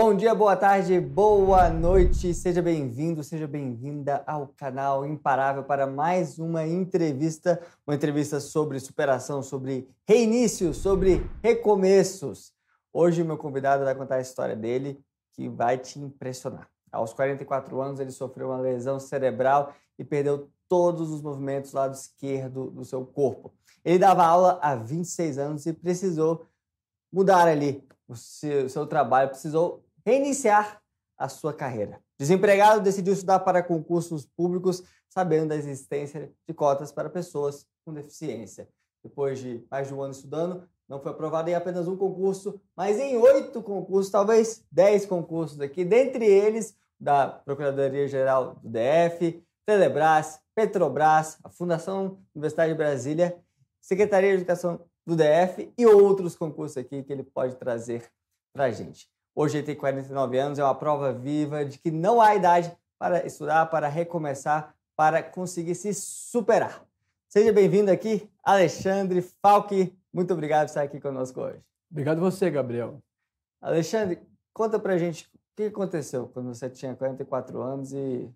Bom dia, boa tarde, boa noite. Seja bem-vindo, seja bem-vinda ao canal Imparável para mais uma entrevista, uma entrevista sobre superação, sobre reinício, sobre recomeços. Hoje o meu convidado vai contar a história dele que vai te impressionar. Aos 44 anos ele sofreu uma lesão cerebral e perdeu todos os movimentos do lado esquerdo do seu corpo. Ele dava aula há 26 anos e precisou mudar ali o seu, o seu, trabalho, precisou reiniciar a sua carreira. Desempregado, decidiu estudar para concursos públicos, sabendo da existência de cotas para pessoas com deficiência. Depois de mais de um ano estudando, não foi aprovado em apenas um concurso, mas em oito concursos, talvez dez concursos aqui, dentre eles da Procuradoria-Geral do DF, Telebrás, Petrobras, a Fundação Universidade de Brasília, Secretaria de Educação do DF e outros concursos aqui que ele pode trazer para a gente. Hoje ele tem 49 anos, é uma prova viva de que não há idade para estudar, para recomeçar, para conseguir se superar. Seja bem-vindo aqui, Alexandre Falque. Muito obrigado por estar aqui conosco hoje. Obrigado você, Gabriel. Alexandre, conta pra gente o que aconteceu quando você tinha 44 anos e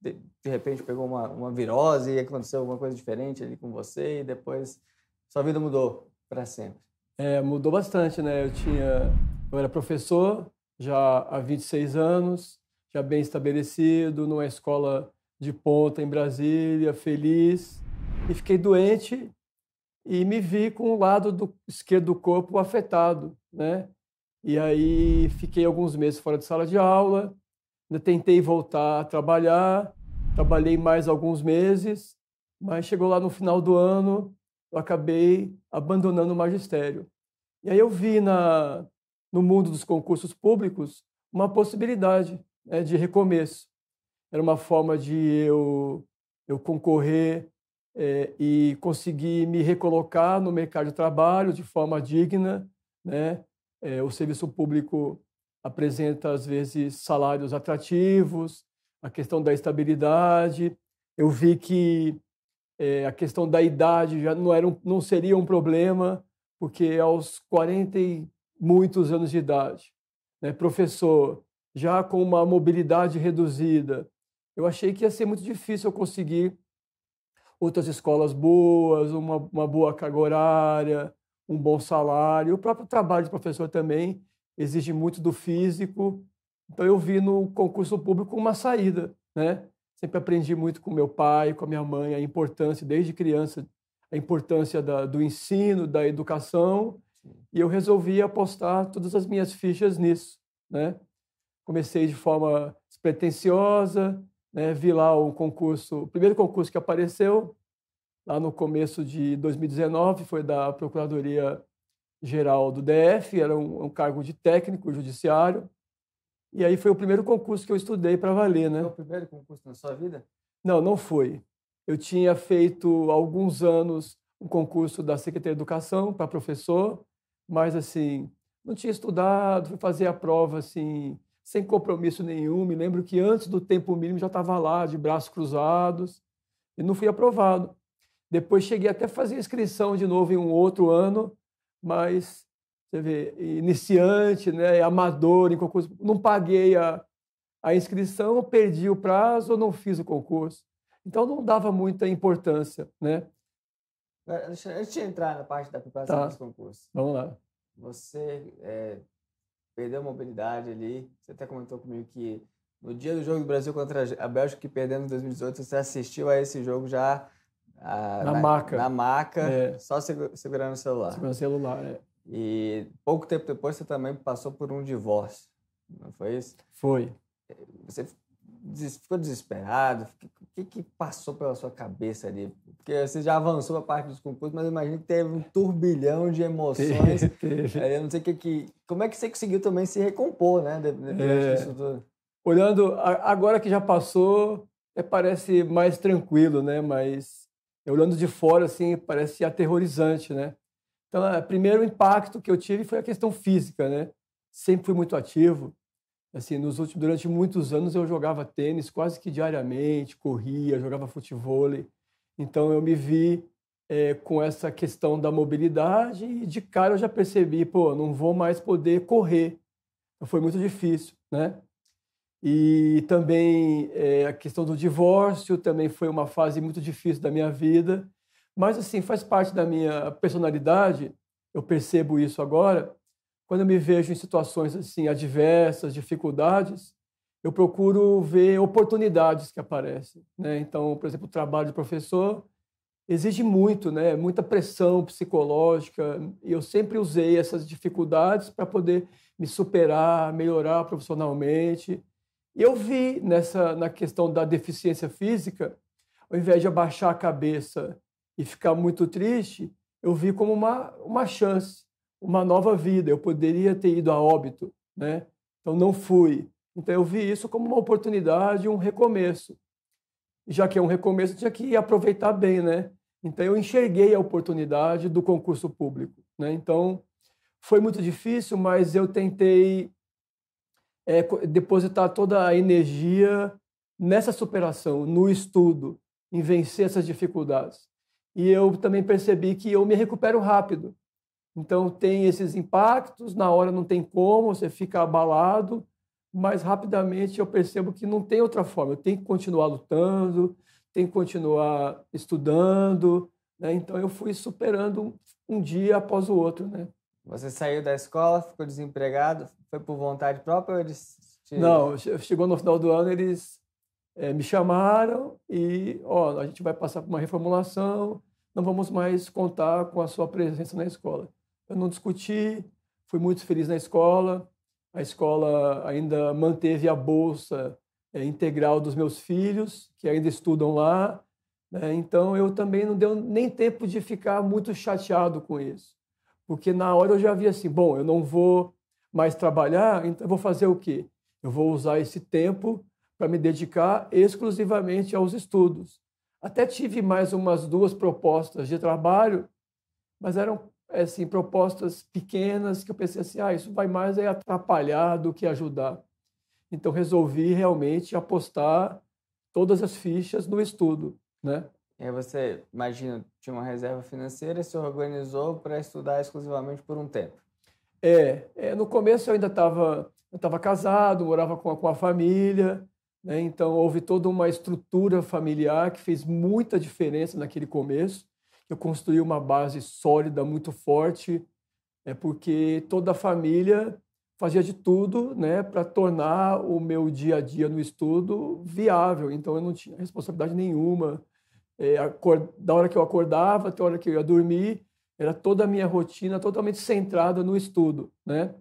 de, de repente pegou uma, uma virose e aconteceu alguma coisa diferente ali com você e depois sua vida mudou para sempre. É, mudou bastante, né? Eu tinha eu era professor já há 26 anos, já bem estabelecido, numa escola de ponta em Brasília, feliz. E fiquei doente e me vi com o lado do, esquerdo do corpo afetado, né? E aí fiquei alguns meses fora de sala de aula, tentei voltar a trabalhar, trabalhei mais alguns meses, mas chegou lá no final do ano, eu acabei abandonando o magistério. E aí eu vi na, no mundo dos concursos públicos uma possibilidade né, de recomeço. Era uma forma de eu, eu concorrer é, e conseguir me recolocar no mercado de trabalho de forma digna. Né? É, o serviço público apresenta, às vezes, salários atrativos, a questão da estabilidade. Eu vi que é, a questão da idade já não, era um, não seria um problema, porque aos 40 e muitos anos de idade, né, professor, já com uma mobilidade reduzida. Eu achei que ia ser muito difícil eu conseguir outras escolas boas, uma, uma boa carga horária, um bom salário. O próprio trabalho de professor também exige muito do físico. Então eu vi no concurso público uma saída, né? Sempre aprendi muito com meu pai, com a minha mãe, a importância desde criança, a importância da, do ensino, da educação e eu resolvi apostar todas as minhas fichas nisso, né? Comecei de forma despretensiosa, né? Vi lá o concurso, o primeiro concurso que apareceu lá no começo de 2019 foi da Procuradoria Geral do DF, era um, um cargo de técnico judiciário. E aí foi o primeiro concurso que eu estudei para valer, né? Foi o primeiro concurso na sua vida? Não, não foi. Eu tinha feito há alguns anos um concurso da Secretaria de Educação para professor, mas assim, não tinha estudado, fui fazer a prova assim, sem compromisso nenhum. Me lembro que antes do tempo mínimo já estava lá, de braços cruzados, e não fui aprovado. Depois cheguei até a fazer inscrição de novo em um outro ano, mas você vê, iniciante, né, amador em concurso, não paguei a, a inscrição, perdi o prazo, não fiz o concurso. Então não dava muita importância, né? Deixa, deixa entrar na parte da preparação tá. dos concursos. Vamos lá. Você é, perdeu a mobilidade ali. Você até comentou comigo que no dia do jogo do Brasil contra a Bélgica, que perdemos em 2018, você assistiu a esse jogo já a, ah, na, na, maca. Na maca, é. só segurando o celular. Segurando o celular, é. E pouco tempo depois você também passou por um divórcio, não foi isso? Foi. Você ficou desesperado? O que, que passou pela sua cabeça ali? Porque você já avançou a parte dos concursos, mas eu imagino que teve um turbilhão de emoções. É, eu não sei que, que. Como é que você conseguiu também se recompor, né? Depois é, disso tudo? Olhando, agora que já passou, é, parece mais tranquilo, né? Mas é, olhando de fora, assim, parece aterrorizante, né? Então, o primeiro impacto que eu tive foi a questão física, né? Sempre fui muito ativo, assim, nos últimos, durante muitos anos eu jogava tênis quase que diariamente, corria, jogava futebol. Então eu me vi é, com essa questão da mobilidade e de cara eu já percebi, pô, não vou mais poder correr. Então foi muito difícil, né? E também é, a questão do divórcio também foi uma fase muito difícil da minha vida. Mas, assim, faz parte da minha personalidade, eu percebo isso agora, quando eu me vejo em situações assim adversas, dificuldades, eu procuro ver oportunidades que aparecem. Né? Então, por exemplo, o trabalho de professor exige muito, né? muita pressão psicológica. E eu sempre usei essas dificuldades para poder me superar, melhorar profissionalmente. E eu vi nessa, na questão da deficiência física, ao invés de abaixar a cabeça e ficar muito triste, eu vi como uma, uma chance uma nova vida. Eu poderia ter ido a óbito, né? Então não fui. Então eu vi isso como uma oportunidade, um recomeço. já que é um recomeço, eu tinha que aproveitar bem, né? Então eu enxerguei a oportunidade do concurso público, né? Então foi muito difícil, mas eu tentei é, depositar toda a energia nessa superação, no estudo, em vencer essas dificuldades. E eu também percebi que eu me recupero rápido. Então, tem esses impactos, na hora não tem como, você fica abalado, mas rapidamente eu percebo que não tem outra forma, eu tenho que continuar lutando, tenho que continuar estudando. Né? Então, eu fui superando um dia após o outro. Né? Você saiu da escola, ficou desempregado, foi por vontade própria ou eles. Te... Não, chegou no final do ano, eles é, me chamaram e, ó, a gente vai passar por uma reformulação, não vamos mais contar com a sua presença na escola eu não discuti, fui muito feliz na escola. A escola ainda manteve a bolsa é, integral dos meus filhos, que ainda estudam lá. Né? Então, eu também não deu nem tempo de ficar muito chateado com isso. Porque na hora eu já vi assim, bom, eu não vou mais trabalhar, então eu vou fazer o quê? Eu vou usar esse tempo para me dedicar exclusivamente aos estudos. Até tive mais umas duas propostas de trabalho, mas eram é, assim, propostas pequenas que eu pensei assim, ah, isso vai mais é atrapalhar do que ajudar. Então resolvi realmente apostar todas as fichas no estudo, né? E aí você, imagina, tinha uma reserva financeira e se organizou para estudar exclusivamente por um tempo. É, é no começo eu ainda estava estava casado, morava com a, com a família, né? então houve toda uma estrutura familiar que fez muita diferença naquele começo eu construí uma base sólida, muito forte, é porque toda a família fazia de tudo né, para tornar o meu dia a dia no estudo viável. Então eu não tinha responsabilidade nenhuma. É, Da hora que eu acordava até a hora que eu ia dormir, era toda a minha rotina totalmente centrada no estudo. Né?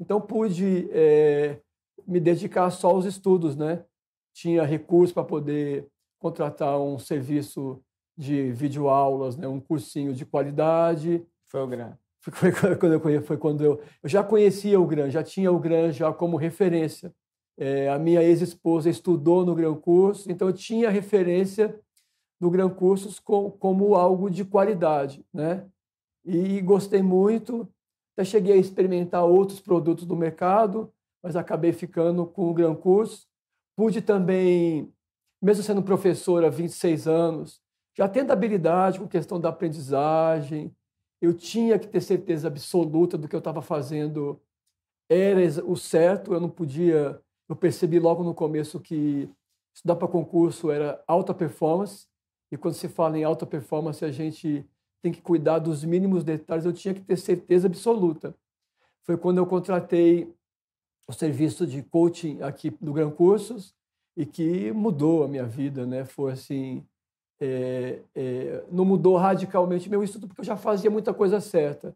Então pude é, me dedicar só aos estudos. Né? Tinha recursos para poder contratar um serviço de videoaulas, né? um cursinho de qualidade. Foi o GRAN. Foi, quando eu, foi quando eu, eu já conhecia o GRAN, já tinha o GRAN já como referência. É, a minha ex-esposa estudou no Gran Curso, então eu tinha referência no Gran Cursos com, como algo de qualidade, né? E, e gostei muito, até cheguei a experimentar outros produtos do mercado, mas acabei ficando com o Gran Curso. Pude também, mesmo sendo professora há 26 anos, já tendo habilidade com questão da aprendizagem, eu tinha que ter certeza absoluta do que eu estava fazendo era o certo, eu não podia. Eu percebi logo no começo que estudar para concurso era alta performance, e quando se fala em alta performance, a gente tem que cuidar dos mínimos detalhes, eu tinha que ter certeza absoluta. Foi quando eu contratei o serviço de coaching aqui do Gran Cursos e que mudou a minha vida, né? Foi assim, é, é, não mudou radicalmente meu estudo, porque eu já fazia muita coisa certa.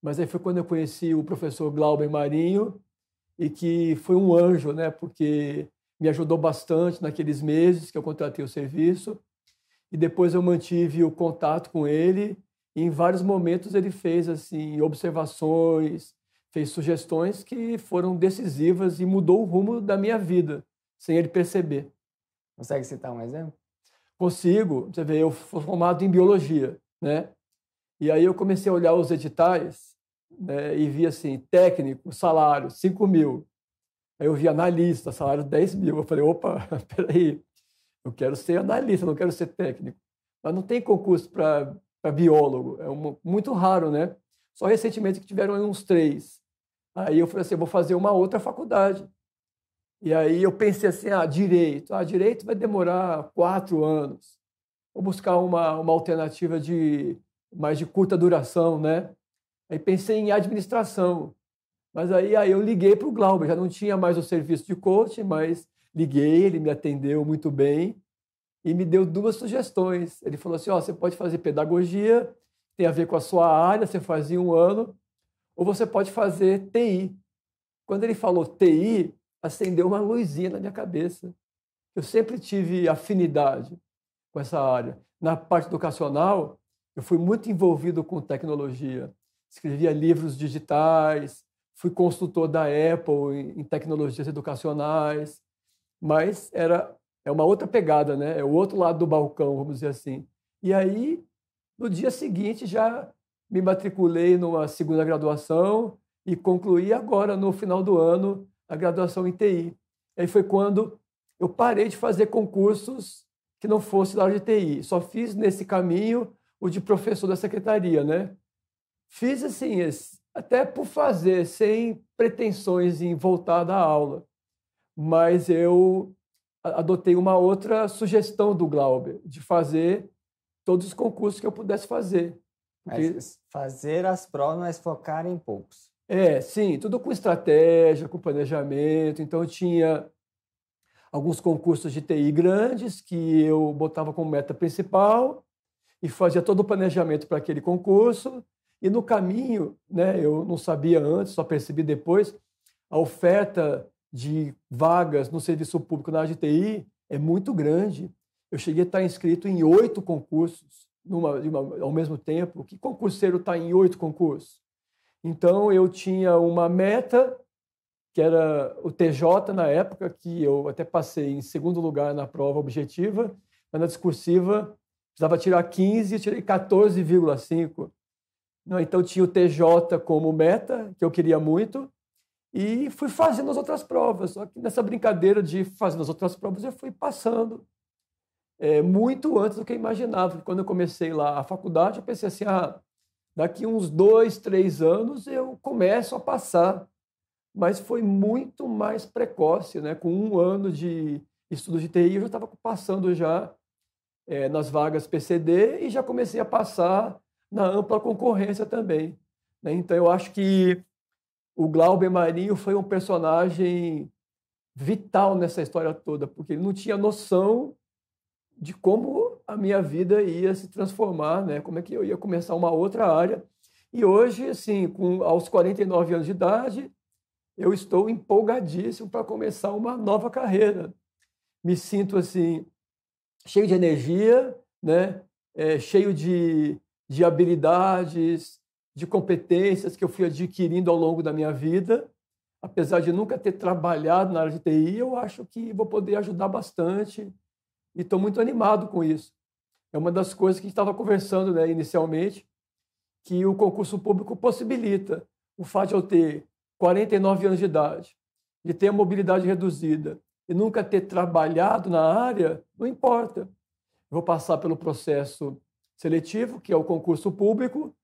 Mas aí foi quando eu conheci o professor Glauber Marinho, e que foi um anjo, né? Porque me ajudou bastante naqueles meses que eu contratei o serviço. E depois eu mantive o contato com ele, e em vários momentos ele fez assim observações, fez sugestões que foram decisivas e mudou o rumo da minha vida, sem ele perceber. Consegue citar um exemplo? consigo, você vê, eu fui formado em biologia, né? E aí eu comecei a olhar os editais né, e vi assim, técnico, salário, 5 mil. Aí eu vi analista, salário 10 mil. Eu falei, opa, peraí, eu quero ser analista, não quero ser técnico. Mas não tem concurso para biólogo, é um, muito raro, né? Só recentemente que tiveram uns três. Aí eu falei assim, vou fazer uma outra faculdade. E aí eu pensei assim, ah, direito. Ah, direito vai demorar quatro anos. Vou buscar uma, uma alternativa de mais de curta duração, né? Aí pensei em administração. Mas aí, aí eu liguei para o Glauber, já não tinha mais o serviço de coaching, mas liguei, ele me atendeu muito bem e me deu duas sugestões. Ele falou assim, ó, oh, você pode fazer pedagogia, tem a ver com a sua área, você fazia um ano, ou você pode fazer TI. Quando ele falou TI, acendeu uma luzinha na minha cabeça. Eu sempre tive afinidade com essa área. Na parte educacional, eu fui muito envolvido com tecnologia. Escrevia livros digitais, fui consultor da Apple em tecnologias educacionais, mas era é uma outra pegada, né? É o outro lado do balcão, vamos dizer assim. E aí, no dia seguinte, já me matriculei numa segunda graduação e concluí agora no final do ano a graduação em TI. aí foi quando eu parei de fazer concursos que não fosse da área de TI. Só fiz nesse caminho o de professor da secretaria, né? Fiz assim, até por fazer, sem pretensões em voltar da aula. Mas eu adotei uma outra sugestão do Glauber, de fazer todos os concursos que eu pudesse fazer. Porque... Fazer as provas, mas focar em poucos. É, sim, tudo com estratégia, com planejamento. Então, tinha alguns concursos de TI grandes que eu botava como meta principal e fazia todo o planejamento para aquele concurso. E no caminho, né, eu não sabia antes, só percebi depois, a oferta de vagas no serviço público na GTI é muito grande. Eu cheguei a estar inscrito em oito concursos numa, uma, ao mesmo tempo. Que concurseiro está em oito concursos? Então eu tinha uma meta que era o TJ na época, que eu até passei em segundo lugar na prova objetiva, mas na discursiva precisava tirar 15 e tirei 14,5. Né, então tinha o TJ como meta, que eu queria muito, e fui fazendo as outras provas. Só que nessa brincadeira de fazendo as outras provas, eu fui passando é, muito antes do que eu imaginava. Quando eu comecei lá a faculdade, eu pensei assim, ah, Daqui uns dois, três anos eu começo a passar. Mas foi muito mais precoce, né? Com um ano de estudo de TI, eu já estava passando já é, nas vagas PCD e já comecei a passar na ampla concorrência também. Né? Então eu acho que o Glauber Marinho foi um personagem vital nessa história toda, porque ele não tinha noção de como a minha vida ia se transformar, né? Como é que eu ia começar uma outra área. E hoje, assim, com aos 49 anos de idade, eu estou empolgadíssimo para começar uma nova carreira. Me sinto assim cheio de energia, né? É, cheio de, de habilidades, de competências que eu fui adquirindo ao longo da minha vida. Apesar de nunca ter trabalhado na área de TI, eu acho que vou poder ajudar bastante e estou muito animado com isso. É uma das coisas que a gente estava conversando né, inicialmente, que o concurso público possibilita o fato de eu ter 49 anos de idade, de ter a mobilidade reduzida e nunca ter trabalhado na área, não importa. vou passar pelo processo seletivo, que é o concurso público,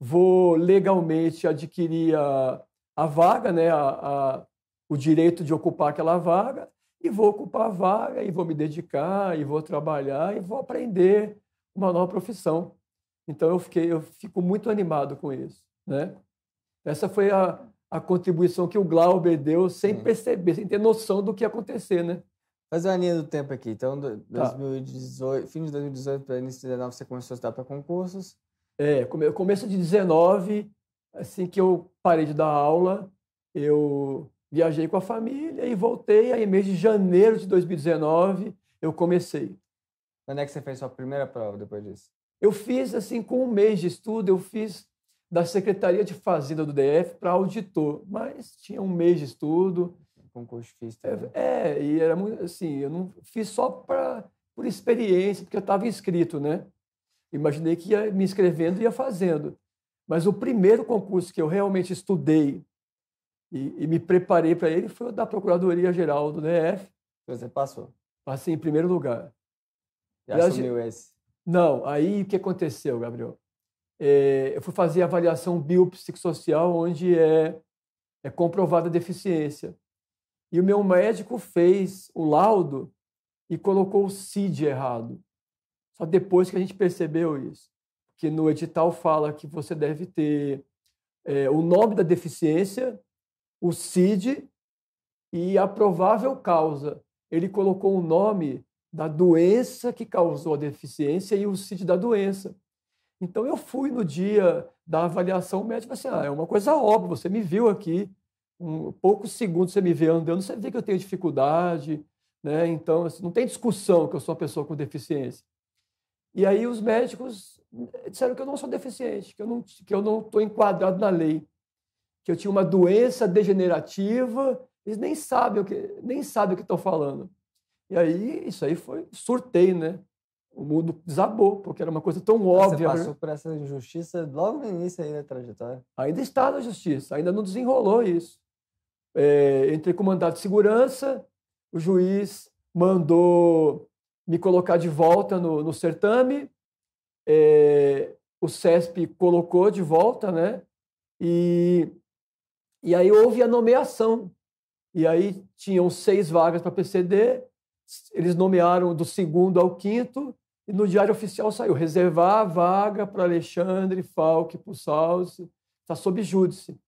vou legalmente adquirir a, a vaga, né, a, a, o direito de ocupar aquela vaga, e vou ocupar a vaga, e vou me dedicar, e vou trabalhar, e vou aprender uma nova profissão. Então eu fiquei, eu fico muito animado com isso, né? Essa foi a, a contribuição que o Glauber deu sem hum. perceber, sem ter noção do que ia acontecer, né? Fazer uma linha do tempo aqui. Então, do, tá. 2018, fim de 2018 para início de 2019, você começou a estudar para concursos? É, começo de 19, assim que eu parei de dar aula, eu viajei com a família e voltei. Aí, mês de janeiro de 2019, eu comecei. Quando é que você fez sua primeira prova depois disso? Eu fiz, assim, com um mês de estudo, eu fiz da Secretaria de Fazenda do DF para auditor, mas tinha um mês de estudo. Concurso difícil. Também. Né? É, e era muito, assim, eu não fiz só para por experiência, porque eu estava inscrito, né? Imaginei que ia me inscrevendo e ia fazendo. Mas o primeiro concurso que eu realmente estudei e, e me preparei para ele foi da Procuradoria Geral do DF. Então você passou? Passei em primeiro lugar. E Aliás, assumiu esse? Não, aí o que aconteceu, Gabriel? É, eu fui fazer a avaliação biopsicossocial, onde é, é comprovada a deficiência. E o meu médico fez o laudo e colocou o CID errado. Só depois que a gente percebeu isso. Que no edital fala que você deve ter é, o nome da deficiência o CID e a provável causa. Ele colocou o nome da doença que causou a deficiência e o CID da doença. Então eu fui no dia da avaliação médica, assim, ah, é uma coisa óbvia, você me viu aqui, um, poucos segundos você me vê andando, você vê que eu tenho dificuldade, né? Então assim, não tem discussão que eu sou uma pessoa com deficiência. E aí os médicos disseram que eu não sou deficiente, que eu não que eu não estou enquadrado na lei que eu tinha uma doença degenerativa, eles nem sabem o que nem sabem o que estão falando. E aí isso aí foi surtei, né? O mundo desabou, porque era uma coisa tão óbvia. Você né? passou por essa injustiça logo no início aí da trajetória. Ainda está na justiça, ainda não desenrolou isso. É, entrei com mandato de segurança, o juiz mandou me colocar de volta no, no certame, é, o CESP colocou de volta, né? E e aí houve a nomeação. E aí tinham seis vagas para PCD, eles nomearam do segundo ao quinto, e no Diário Oficial saiu: reservar a vaga para Alexandre, Falque, Pussalce, está sob júdice.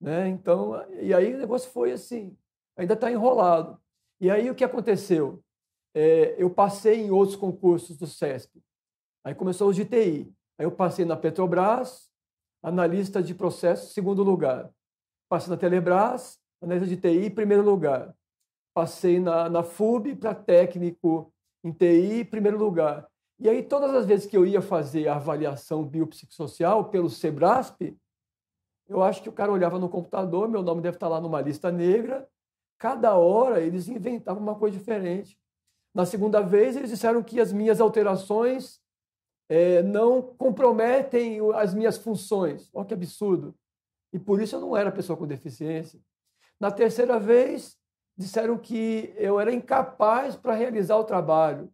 Né? Então, e aí o negócio foi assim, ainda está enrolado. E aí o que aconteceu? É, eu passei em outros concursos do SESP. Aí começou os de TI. Aí eu passei na Petrobras, analista de processo, segundo lugar. Passei na Telebrás, analista de TI, primeiro lugar. Passei na, na FUB para técnico em TI, primeiro lugar. E aí, todas as vezes que eu ia fazer a avaliação biopsicossocial pelo SEBRASP, eu acho que o cara olhava no computador, meu nome deve estar lá numa lista negra. Cada hora eles inventavam uma coisa diferente. Na segunda vez, eles disseram que as minhas alterações é, não comprometem as minhas funções. Olha que absurdo. E por isso eu não era pessoa com deficiência. Na terceira vez, disseram que eu era incapaz para realizar o trabalho.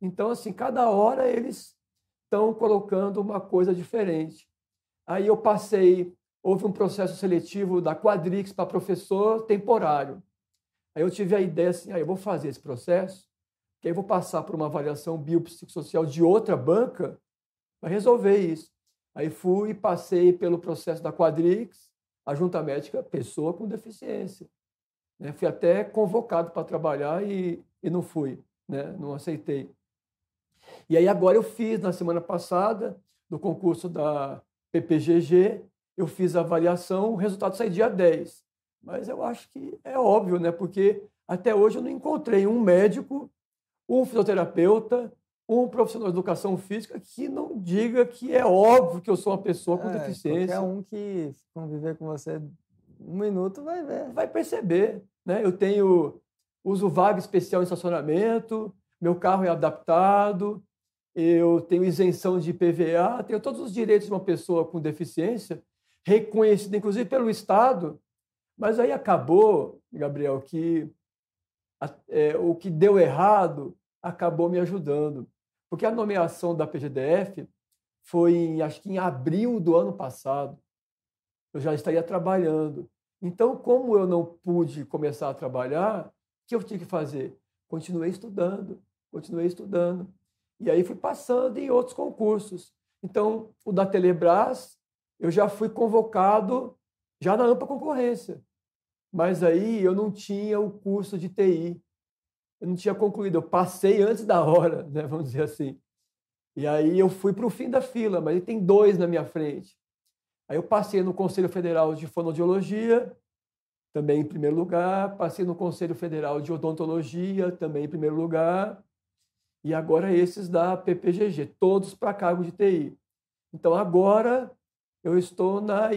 Então, assim, cada hora eles estão colocando uma coisa diferente. Aí eu passei, houve um processo seletivo da Quadrix para professor temporário. Aí eu tive a ideia assim, ah, eu vou fazer esse processo, que aí eu vou passar por uma avaliação biopsicossocial de outra banca para resolver isso. Aí fui, e passei pelo processo da Quadrix, a junta médica, pessoa com deficiência. Né? Fui até convocado para trabalhar e, e não fui, né? não aceitei. E aí agora eu fiz, na semana passada, no concurso da PPGG, eu fiz a avaliação, o resultado saiu dia 10. Mas eu acho que é óbvio, né? porque até hoje eu não encontrei um médico, um fisioterapeuta, um profissional de educação física que não diga que é óbvio que eu sou uma pessoa com é, deficiência. Qualquer um que conviver com você um minuto vai ver. Vai perceber. Né? Eu tenho, uso vaga especial em estacionamento, meu carro é adaptado, eu tenho isenção de PVA, tenho todos os direitos de uma pessoa com deficiência, reconhecida inclusive pelo Estado. Mas aí acabou, Gabriel, que é, o que deu errado acabou me ajudando. Porque a nomeação da PGDF foi, acho que em abril do ano passado. Eu já estaria trabalhando. Então, como eu não pude começar a trabalhar, o que eu tinha que fazer? Continuei estudando, continuei estudando. E aí fui passando em outros concursos. Então, o da Telebrás, eu já fui convocado já na ampla concorrência. Mas aí eu não tinha o curso de TI eu não tinha concluído, eu passei antes da hora, né, vamos dizer assim. E aí eu fui para o fim da fila, mas ele tem dois na minha frente. Aí eu passei no Conselho Federal de Fonodiologia, também em primeiro lugar, passei no Conselho Federal de Odontologia, também em primeiro lugar, e agora esses da PPGG, todos para cargo de TI. Então agora eu estou na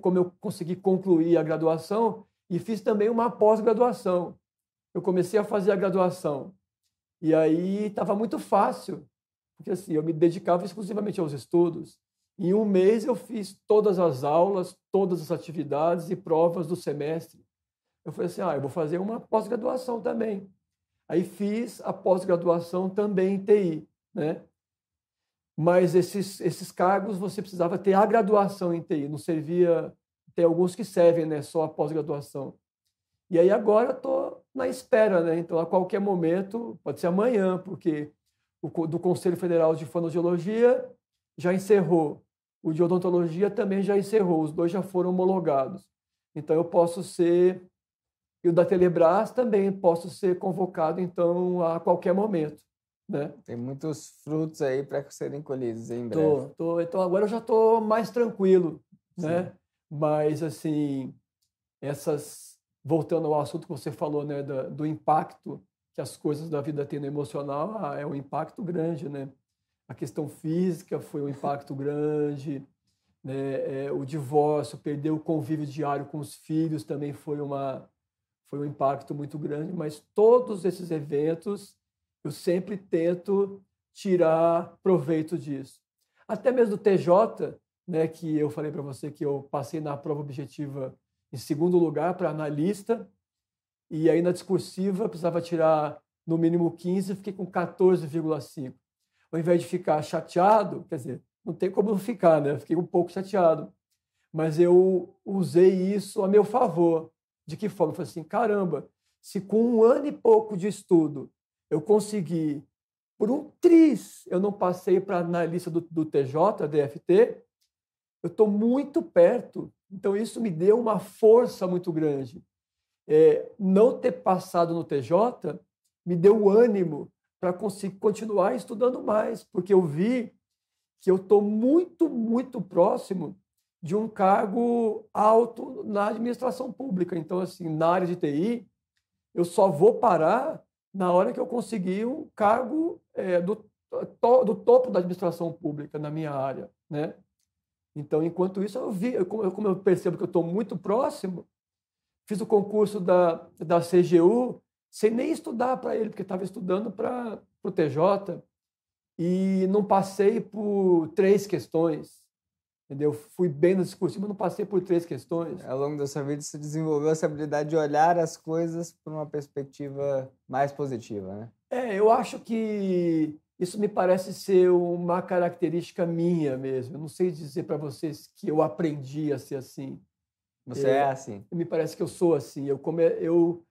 como eu consegui concluir a graduação e fiz também uma pós-graduação eu comecei a fazer a graduação. E aí estava muito fácil, porque assim, eu me dedicava exclusivamente aos estudos. Em um mês eu fiz todas as aulas, todas as atividades e provas do semestre. Eu falei assim, ah, eu vou fazer uma pós-graduação também. Aí fiz a pós-graduação também em TI, né? Mas esses, esses cargos você precisava ter a graduação em TI, não servia, tem alguns que servem, né, só a pós-graduação. E aí agora estou na espera, né? Então, a qualquer momento, pode ser amanhã, porque o do Conselho Federal de Fonoaudiologia já encerrou, o de odontologia também já encerrou, os dois já foram homologados. Então, eu posso ser, e o da Telebrás também posso ser convocado, então, a qualquer momento. Né? Tem muitos frutos aí para serem colhidos em breve. Tô, tô, então, agora eu já estou mais tranquilo, né? Mas, assim, essas voltando ao assunto que você falou, né, do, do impacto que as coisas da vida têm no emocional, ah, é um impacto grande, né? A questão física foi um impacto grande, né? É, o divórcio, perder o convívio diário com os filhos também foi uma foi um impacto muito grande, mas todos esses eventos eu sempre tento tirar proveito disso. Até mesmo o TJ, né, que eu falei para você que eu passei na prova objetiva em segundo lugar, para analista. E aí, na discursiva, precisava tirar no mínimo 15, fiquei com 14,5. Ao invés de ficar chateado, quer dizer, não tem como não ficar, né? Fiquei um pouco chateado. Mas eu usei isso a meu favor. De que forma? Eu falei assim: caramba, se com um ano e pouco de estudo eu consegui, por um triz, eu não passei para analista do, do TJ, DFT, eu estou muito perto. Então, isso me deu uma força muito grande. É, não ter passado no TJ me deu ânimo para conseguir continuar estudando mais, porque eu vi que eu estou muito, muito próximo de um cargo alto na administração pública. Então, assim, na área de TI, eu só vou parar na hora que eu conseguir um cargo é, do, to, do topo da administração pública na minha área, né? Então, enquanto isso, eu vi, eu, como eu percebo que eu estou muito próximo, fiz o concurso da, da CGU sem nem estudar para ele, porque estava estudando para o TJ e não passei por três questões. Entendeu? Fui bem no discurso, mas não passei por três questões. Ao longo da sua vida, você desenvolveu essa habilidade de olhar as coisas por uma perspectiva mais positiva, né? É, eu acho que isso me parece ser uma característica minha mesmo. Eu não sei dizer para vocês que eu aprendi a ser assim. Você eu, é assim? Me parece que eu sou assim. Eu, come, eu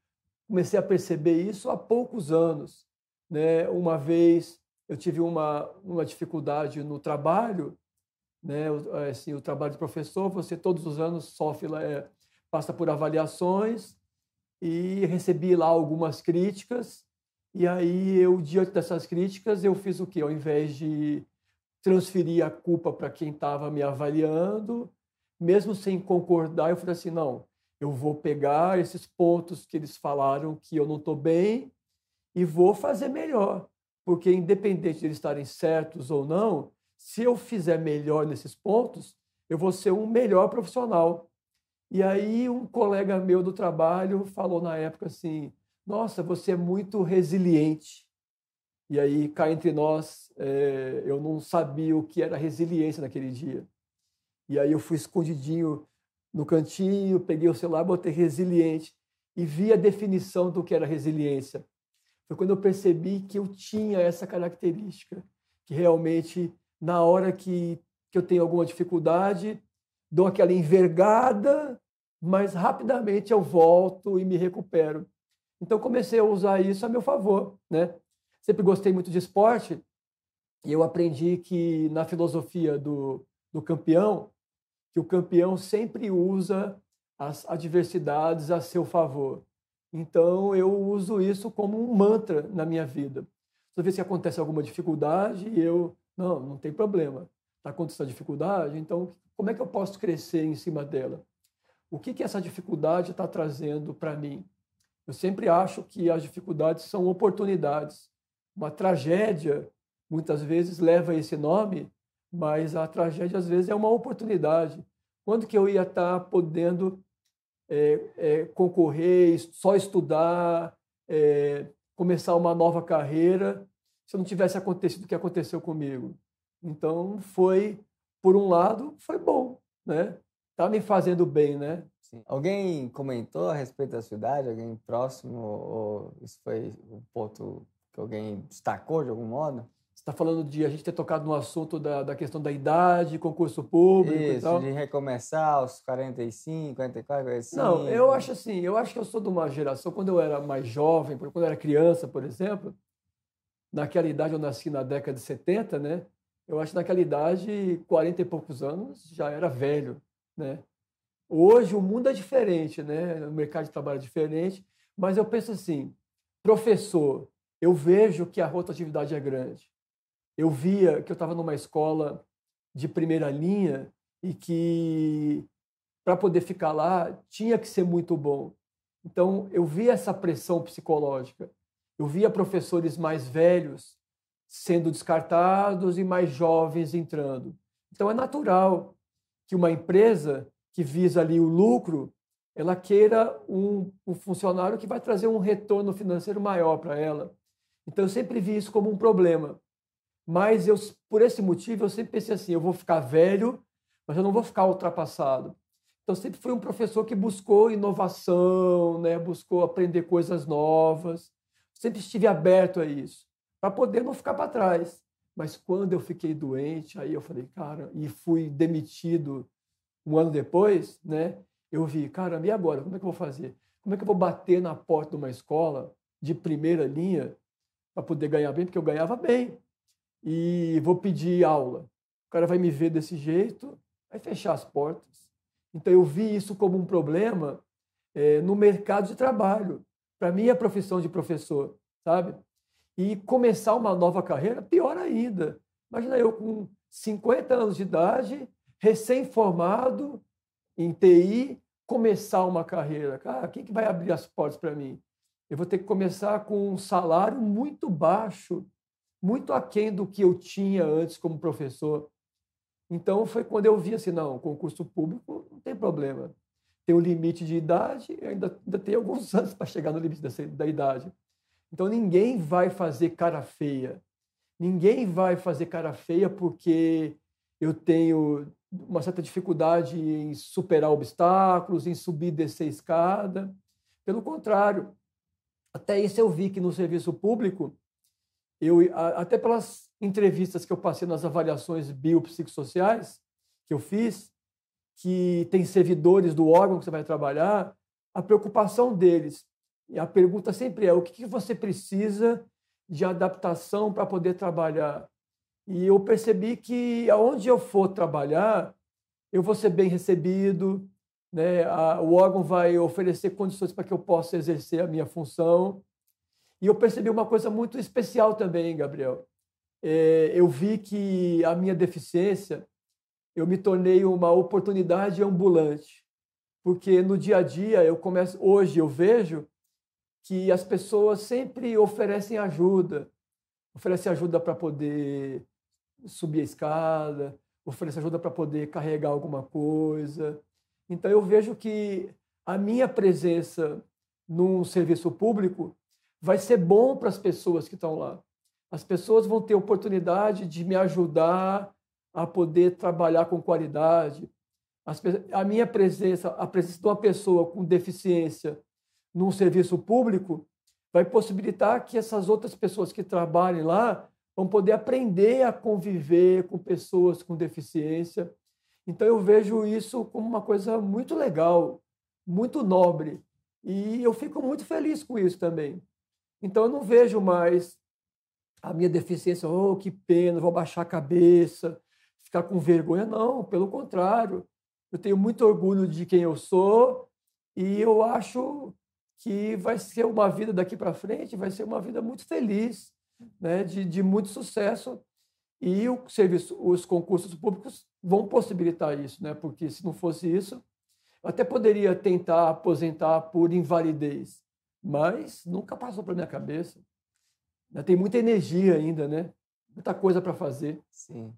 comecei a perceber isso há poucos anos. Né? Uma vez eu tive uma, uma dificuldade no trabalho, né? assim, o trabalho de professor, você todos os anos sofre, é, passa por avaliações e recebi lá algumas críticas e aí eu, diante dessas críticas, eu fiz o quê? Ao invés de transferir a culpa para quem estava me avaliando, mesmo sem concordar, eu falei assim, não, eu vou pegar esses pontos que eles falaram que eu não estou bem e vou fazer melhor. Porque independente de eles estarem certos ou não, se eu fizer melhor nesses pontos, eu vou ser um melhor profissional. E aí um colega meu do trabalho falou na época assim, nossa, você é muito resiliente. E aí, cá entre nós, é, eu não sabia o que era resiliência naquele dia. E aí eu fui escondidinho no cantinho, peguei o celular, botei resiliente e vi a definição do que era resiliência. Foi quando eu percebi que eu tinha essa característica, que realmente na hora que, que eu tenho alguma dificuldade, dou aquela envergada, mas rapidamente eu volto e me recupero. Então comecei a usar isso a meu favor, né? Sempre gostei muito de esporte e eu aprendi que na filosofia do, do campeão, que o campeão sempre usa as adversidades a seu favor. Então eu uso isso como um mantra na minha vida. Toda vez que acontece alguma dificuldade, eu não, não tem problema. Está acontecendo dificuldade, então como é que eu posso crescer em cima dela? O que, que essa dificuldade está trazendo para mim? Eu sempre acho que as dificuldades são oportunidades. Uma tragédia, muitas vezes, leva esse nome, mas a tragédia, às vezes, é uma oportunidade. Quando que eu ia estar tá podendo é, é, concorrer, só estudar, é, começar uma nova carreira, se não tivesse acontecido o que aconteceu comigo? Então, foi, por um lado, foi bom, né? tá me fazendo bem, né? Sim. Alguém comentou a respeito da cidade? Alguém próximo? Ou isso foi um ponto que alguém destacou de algum modo? Você está falando de a gente ter tocado no assunto da, da questão da idade, concurso público Isso, e tal. de recomeçar aos 45, 44, 45. Não, eu acho assim, eu acho que eu sou de uma geração, quando eu era mais jovem, quando eu era criança, por exemplo, naquela idade eu nasci na década de 70, né? Eu acho que naquela idade, 40 e poucos anos, já era velho. Né? Hoje o mundo é diferente, né? o mercado de trabalho é diferente, mas eu penso assim, professor, eu vejo que a rotatividade é grande. Eu via que eu estava numa escola de primeira linha e que para poder ficar lá tinha que ser muito bom. Então eu via essa pressão psicológica. Eu via professores mais velhos sendo descartados e mais jovens entrando. Então é natural que uma empresa que visa ali o lucro, ela queira um, um funcionário que vai trazer um retorno financeiro maior para ela. Então eu sempre vi isso como um problema. Mas eu, por esse motivo, eu sempre pensei assim: eu vou ficar velho, mas eu não vou ficar ultrapassado. Então sempre fui um professor que buscou inovação, né? Buscou aprender coisas novas. Sempre estive aberto a isso, para poder não ficar para trás. Mas quando eu fiquei doente, aí eu falei, cara, e fui demitido um ano depois, né? Eu vi, cara, e agora? Como é que eu vou fazer? Como é que eu vou bater na porta de uma escola de primeira linha para poder ganhar bem? Porque eu ganhava bem. E vou pedir aula. O cara vai me ver desse jeito, vai fechar as portas. Então eu vi isso como um problema é, no mercado de trabalho, para mim a é profissão de professor, sabe? e começar uma nova carreira, pior ainda. Imagina eu com 50 anos de idade, recém-formado em TI, começar uma carreira. Cara, quem que vai abrir as portas para mim? Eu vou ter que começar com um salário muito baixo, muito aquém do que eu tinha antes como professor. Então foi quando eu vi assim, não, concurso público não tem problema. Tem o limite de idade, ainda, ainda tem alguns anos para chegar no limite dessa, da idade. Então ninguém vai fazer cara feia. Ninguém vai fazer cara feia porque eu tenho uma certa dificuldade em superar obstáculos, em subir e descer escada. Pelo contrário, até isso eu vi que no serviço público, eu até pelas entrevistas que eu passei nas avaliações biopsicossociais que eu fiz, que tem servidores do órgão que você vai trabalhar, a preocupação deles e a pergunta sempre é: o que, que você precisa de adaptação para poder trabalhar? E eu percebi que aonde eu for trabalhar, eu vou ser bem recebido, né? A, o órgão vai oferecer condições para que eu possa exercer a minha função. E eu percebi uma coisa muito especial também, Gabriel. É, eu vi que a minha deficiência, eu me tornei uma oportunidade ambulante, porque no dia a dia eu começo, hoje eu vejo que as pessoas sempre oferecem ajuda. Oferecem ajuda para poder subir a escada, oferecem ajuda para poder carregar alguma coisa. Então, eu vejo que a minha presença num serviço público vai ser bom para as pessoas que estão lá. As pessoas vão ter oportunidade de me ajudar a poder trabalhar com qualidade. As, a minha presença, a presença de uma pessoa com deficiência num serviço público, vai possibilitar que essas outras pessoas que trabalhem lá vão poder aprender a conviver com pessoas com deficiência. Então eu vejo isso como uma coisa muito legal, muito nobre, e eu fico muito feliz com isso também. Então eu não vejo mais a minha deficiência, oh, que pena, vou baixar a cabeça, ficar com vergonha, não, pelo contrário. Eu tenho muito orgulho de quem eu sou e eu acho que vai ser uma vida daqui para frente, vai ser uma vida muito feliz, né, de, de muito sucesso. E o serviço, os concursos públicos vão possibilitar isso, né? porque se não fosse isso, eu até poderia tentar aposentar por invalidez, mas nunca passou pela minha cabeça. Né, tem muita energia ainda, né? muita coisa para fazer. Sim.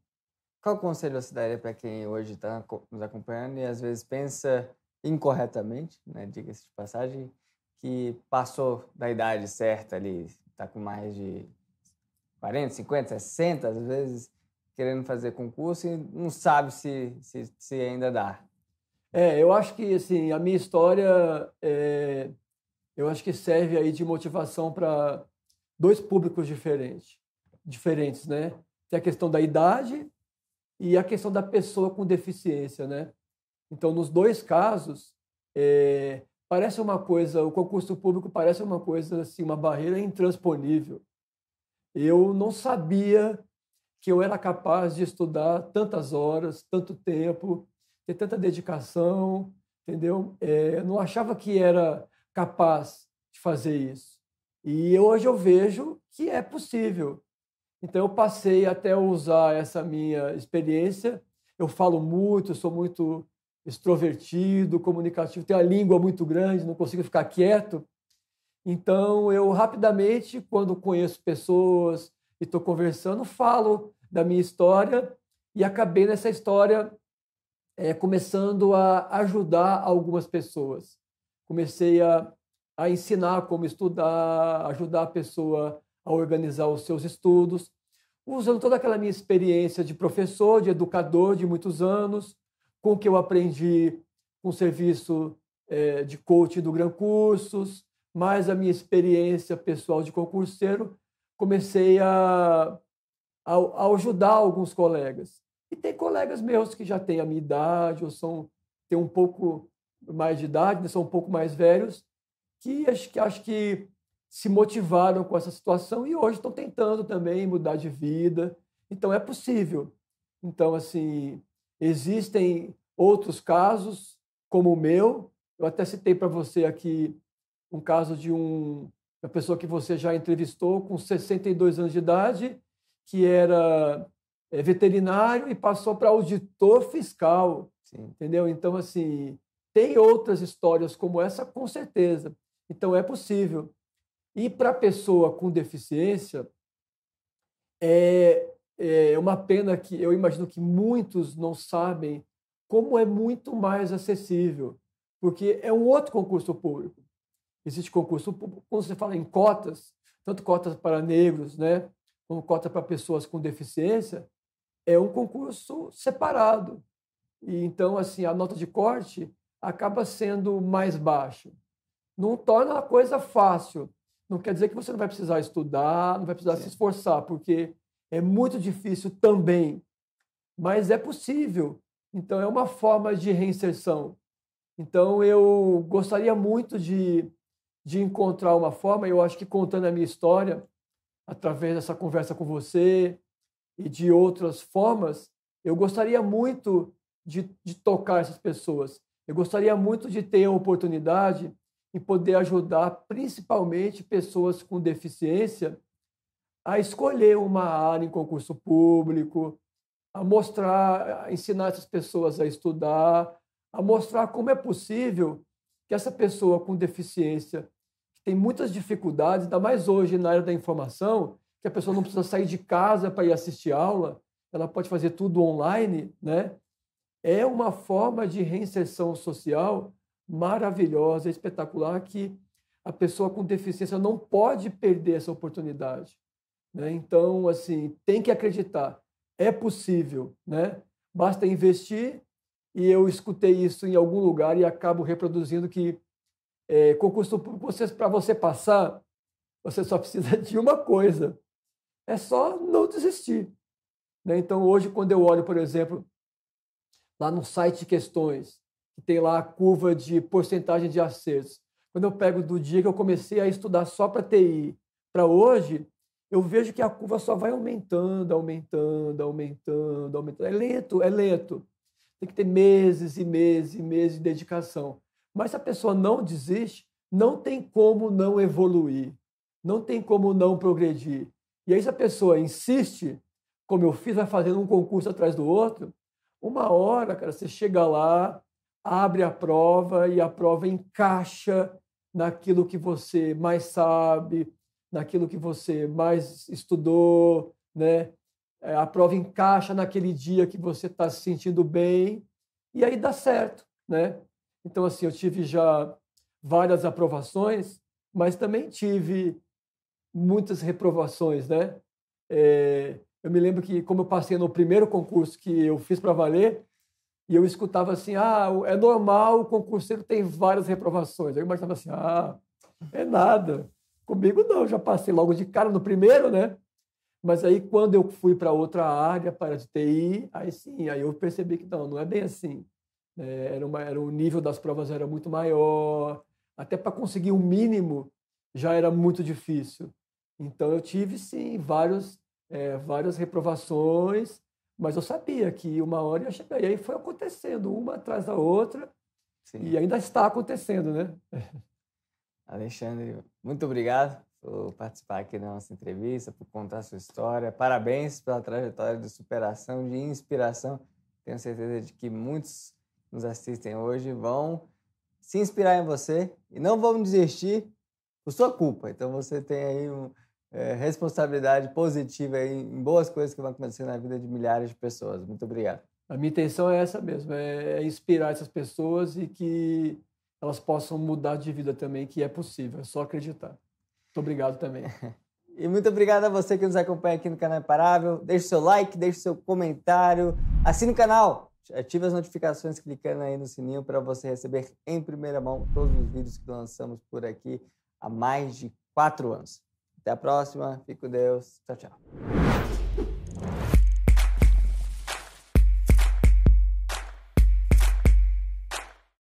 Qual conselho você daria para quem hoje está nos acompanhando e às vezes pensa incorretamente, né? diga-se de passagem, que passou da idade certa ali, está com mais de 40, 50, 60, às vezes querendo fazer concurso e não sabe se, se, se ainda dá. É, eu acho que assim, a minha história é, eu acho que serve aí de motivação para dois públicos diferentes, diferentes, né? Tem a questão da idade e a questão da pessoa com deficiência, né? Então, nos dois casos, é, parece uma coisa, o concurso público parece uma coisa assim, uma barreira intransponível. Eu não sabia que eu era capaz de estudar tantas horas, tanto tempo, ter tanta dedicação, entendeu? É, não achava que era capaz de fazer isso. E hoje eu vejo que é possível. Então eu passei até usar essa minha experiência. Eu falo muito, sou muito extrovertido, comunicativo, tenho a língua muito grande, não consigo ficar quieto. Então, eu rapidamente, quando conheço pessoas e estou conversando, falo da minha história e acabei nessa história é, começando a ajudar algumas pessoas. Comecei a, a ensinar como estudar, ajudar a pessoa a organizar os seus estudos, usando toda aquela minha experiência de professor, de educador de muitos anos, com o que eu aprendi com o serviço é, de coaching do Gran Cursos, mais a minha experiência pessoal de concurseiro, comecei a, a, a ajudar alguns colegas. E tem colegas meus que já têm a minha idade, ou são, têm um pouco mais de idade, né, são um pouco mais velhos, que acho, que acho que se motivaram com essa situação e hoje estão tentando também mudar de vida. Então é possível. Então assim, Existem outros casos, como o meu, eu até citei para você aqui um caso de um, uma pessoa que você já entrevistou com 62 anos de idade, que era é, veterinário e passou para auditor fiscal, Sim. entendeu? Então, assim, tem outras histórias como essa, com certeza. Então, é possível. E para a pessoa com deficiência, é, é, é uma pena que eu imagino que muitos não sabem como é muito mais acessível, porque é um outro concurso público. Existe concurso público, quando você fala em cotas, tanto cotas para negros, né, como cotas para pessoas com deficiência, é um concurso separado. E então assim, a nota de corte acaba sendo mais baixa. Não torna a coisa fácil. Não quer dizer que você não vai precisar estudar, não vai precisar Sim. se esforçar, porque é muito difícil também, mas é possível. Então, é uma forma de reinserção. Então, eu gostaria muito de, de encontrar uma forma, eu acho que contando a minha história, através dessa conversa com você e de outras formas, eu gostaria muito de, de tocar essas pessoas. Eu gostaria muito de ter a oportunidade de poder ajudar principalmente pessoas com deficiência a escolher uma área em concurso público, a mostrar, a ensinar essas pessoas a estudar, a mostrar como é possível que essa pessoa com deficiência, que tem muitas dificuldades, ainda mais hoje na área da informação, que a pessoa não precisa sair de casa para ir assistir aula, ela pode fazer tudo online, né? É uma forma de reinserção social maravilhosa, espetacular, que a pessoa com deficiência não pode perder essa oportunidade. Né? Então, assim, tem que acreditar. É possível, né? Basta investir e eu escutei isso em algum lugar e acabo reproduzindo que é, concurso público, para você passar, você só precisa de uma coisa. É só não desistir. Né? Então, hoje, quando eu olho, por exemplo, lá no site Questões, que tem lá a curva de porcentagem de acertos, quando eu pego do dia que eu comecei a estudar só para TI para hoje, eu vejo que a curva só vai aumentando, aumentando, aumentando, aumentando. É lento, é lento. Tem que ter meses e meses e meses de dedicação. Mas se a pessoa não desiste, não tem como não evoluir, não tem como não progredir. E aí, se a pessoa insiste, como eu fiz, vai fazendo um concurso atrás do outro, uma hora, cara, você chega lá, abre a prova e a prova encaixa naquilo que você mais sabe, naquilo que você mais estudou, né? É, a prova encaixa naquele dia que você está se sentindo bem e aí dá certo, né? Então assim, eu tive já várias aprovações, mas também tive muitas reprovações, né? É, eu me lembro que como eu passei no primeiro concurso que eu fiz para valer e eu escutava assim, ah, é normal o concurseiro tem várias reprovações. Eu imaginava assim, ah, é nada. Comigo não, já passei logo de cara no primeiro, né? Mas aí quando eu fui para outra área, para de TI, aí sim, aí eu percebi que não, não é bem assim. É, era, uma, era o nível das provas era muito maior, até para conseguir o um mínimo já era muito difícil. Então eu tive sim vários, é, várias reprovações, mas eu sabia que uma hora ia chegar. E aí foi acontecendo uma atrás da outra, sim. e ainda está acontecendo, né? Alexandre, muito obrigado por participar aqui da nossa entrevista, por contar sua história. Parabéns pela trajetória de superação, de inspiração. Tenho certeza de que muitos nos assistem hoje vão se inspirar em você e não vão desistir por sua culpa. Então você tem aí uma eh, é, responsabilidade positiva em boas coisas que vão acontecer na vida de milhares de pessoas. Muito obrigado. A minha intenção é essa mesmo, é, é inspirar essas pessoas e que elas possam mudar de vida também, que é possível, é só acreditar. Muito obrigado também. E muito obrigado a você que nos acompanha aqui no canal Imparável. Deixe seu like, deixe seu comentário, assine o canal, ative as notificações clicando aí no sininho para você receber em primeira mão todos os vídeos que lançamos por aqui há mais de quatro anos. Até a próxima, fique com Deus, tchau, tchau.